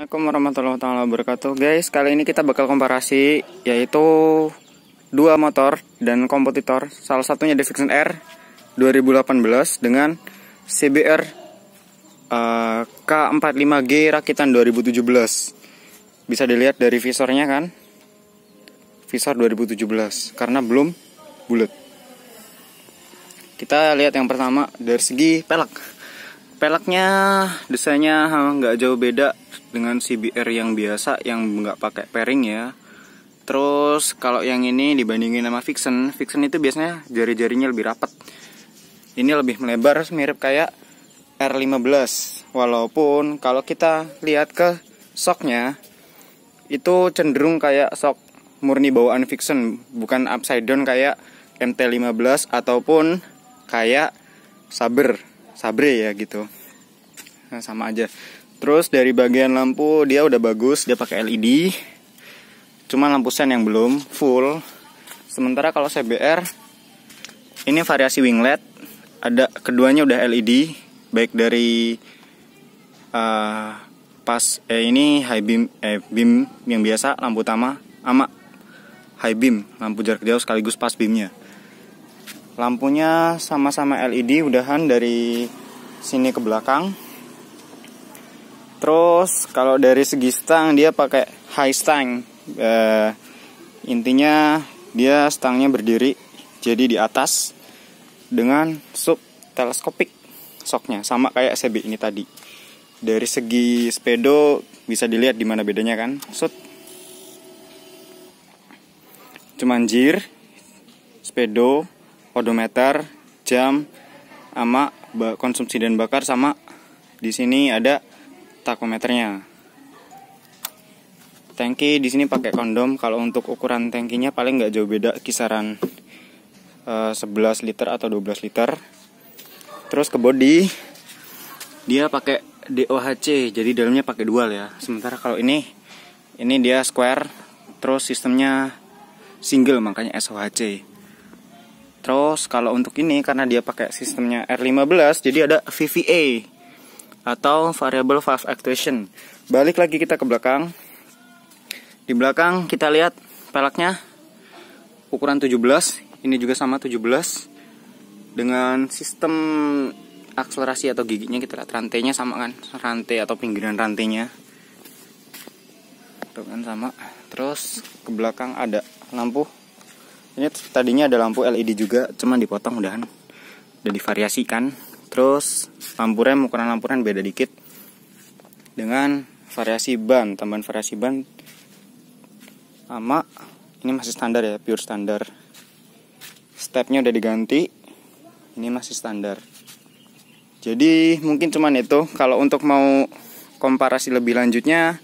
Assalamualaikum warahmatullahi wabarakatuh. Guys, kali ini kita bakal komparasi yaitu dua motor dan kompetitor. Salah satunya Davidson R 2018 dengan CBR uh, K45G rakitan 2017. Bisa dilihat dari visornya kan? Visor 2017 karena belum bulat. Kita lihat yang pertama dari segi pelek peleknya desainnya nggak jauh beda dengan CBR yang biasa yang nggak pakai pairing ya terus kalau yang ini dibandingin sama Vixen Vixen itu biasanya jari-jarinya lebih rapat ini lebih melebar mirip kayak R15 walaupun kalau kita lihat ke soknya itu cenderung kayak sok murni bawaan Vixen bukan upside down kayak MT15 ataupun kayak Saber Sabre ya gitu nah, sama aja terus dari bagian lampu dia udah bagus dia pakai LED cuma lampu sen yang belum full sementara kalau CBR ini variasi winglet ada keduanya udah LED baik dari uh, pas eh ini high beam eh beam yang biasa lampu utama ama high beam lampu jarak jauh sekaligus pas beamnya Lampunya sama-sama LED udahan dari sini ke belakang. Terus kalau dari segi stang dia pakai high stang. Eh, intinya dia stangnya berdiri jadi di atas dengan sub teleskopik soknya sama kayak CB ini tadi. Dari segi speedo bisa dilihat di mana bedanya kan. sub Cuman jir, speedo, odometer, jam, sama konsumsi dan bakar sama di sini ada takometernya. Tangki di sini pakai kondom. Kalau untuk ukuran tangkinya paling nggak jauh beda kisaran uh, eh, 11 liter atau 12 liter. Terus ke body dia pakai DOHC, jadi dalamnya pakai dual ya. Sementara kalau ini ini dia square, terus sistemnya single makanya SOHC. Terus kalau untuk ini karena dia pakai sistemnya R15 jadi ada VVA atau variable valve actuation. Balik lagi kita ke belakang. Di belakang kita lihat pelaknya ukuran 17, ini juga sama 17 dengan sistem akselerasi atau giginya kita lihat rantainya sama kan, rantai atau pinggiran rantainya. Tuh kan sama. Terus ke belakang ada lampu ini tadinya ada lampu LED juga cuman dipotong udahan udah divariasikan terus lampu rem ukuran lampu rem beda dikit dengan variasi ban tambahan variasi ban sama ini masih standar ya pure standar stepnya udah diganti ini masih standar jadi mungkin cuman itu kalau untuk mau komparasi lebih lanjutnya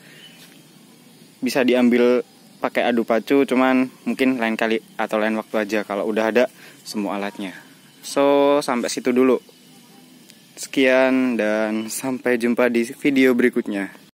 bisa diambil pakai adu pacu cuman mungkin lain kali atau lain waktu aja kalau udah ada semua alatnya so sampai situ dulu sekian dan sampai jumpa di video berikutnya